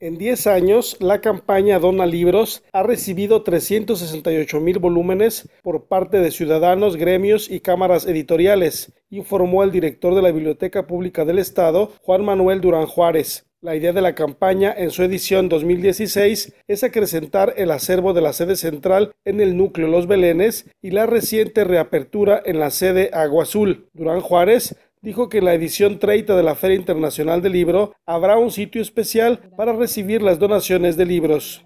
En 10 años, la campaña Dona Libros ha recibido 368 mil volúmenes por parte de ciudadanos, gremios y cámaras editoriales, informó el director de la Biblioteca Pública del Estado, Juan Manuel Durán Juárez. La idea de la campaña en su edición 2016 es acrecentar el acervo de la sede central en el núcleo Los Belenes y la reciente reapertura en la sede Agua Azul. Durán Juárez dijo que en la edición 30 de la Feria Internacional del Libro habrá un sitio especial para recibir las donaciones de libros.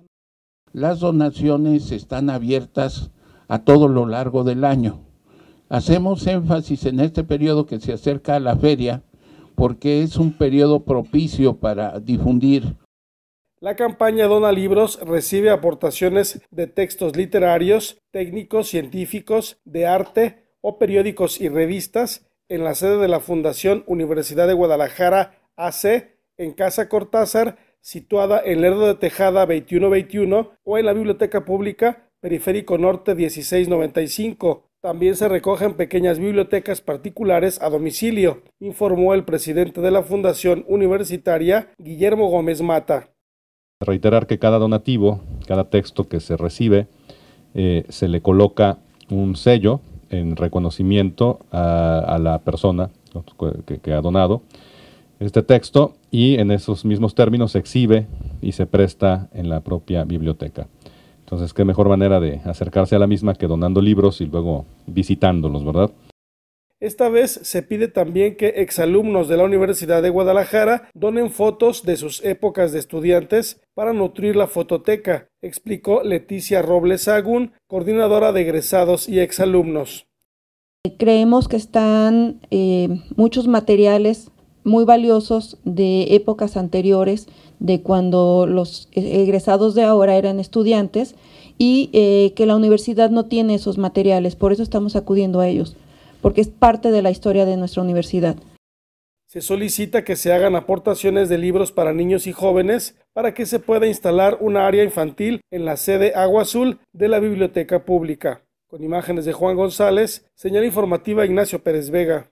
Las donaciones están abiertas a todo lo largo del año. Hacemos énfasis en este periodo que se acerca a la feria porque es un periodo propicio para difundir. La campaña Dona Libros recibe aportaciones de textos literarios, técnicos, científicos, de arte o periódicos y revistas en la sede de la Fundación Universidad de Guadalajara AC, en Casa Cortázar, situada en Lerdo de Tejada 2121 o en la Biblioteca Pública Periférico Norte 1695. También se recogen pequeñas bibliotecas particulares a domicilio, informó el presidente de la Fundación Universitaria, Guillermo Gómez Mata. Reiterar que cada donativo, cada texto que se recibe, eh, se le coloca un sello en reconocimiento a, la persona que, que, ha donado este texto y en esos mismos términos se exhibe y se presta en la propia biblioteca. Entonces, qué mejor manera de acercarse a la misma que donando libros y luego visitándolos, ¿verdad? Esta vez se pide también que exalumnos de la Universidad de Guadalajara donen fotos de sus épocas de estudiantes para nutrir la fototeca, explicó Leticia Robles Agún, coordinadora de egresados y exalumnos. Creemos que están eh, muchos materiales muy valiosos de épocas anteriores, de cuando los egresados de ahora eran estudiantes y eh, que la universidad no tiene esos materiales, por eso estamos acudiendo a ellos porque es parte de la historia de nuestra universidad. Se solicita que se hagan aportaciones de libros para niños y jóvenes para que se pueda instalar un área infantil en la sede Agua Azul de la Biblioteca Pública. Con imágenes de Juan González, señal informativa Ignacio Pérez Vega.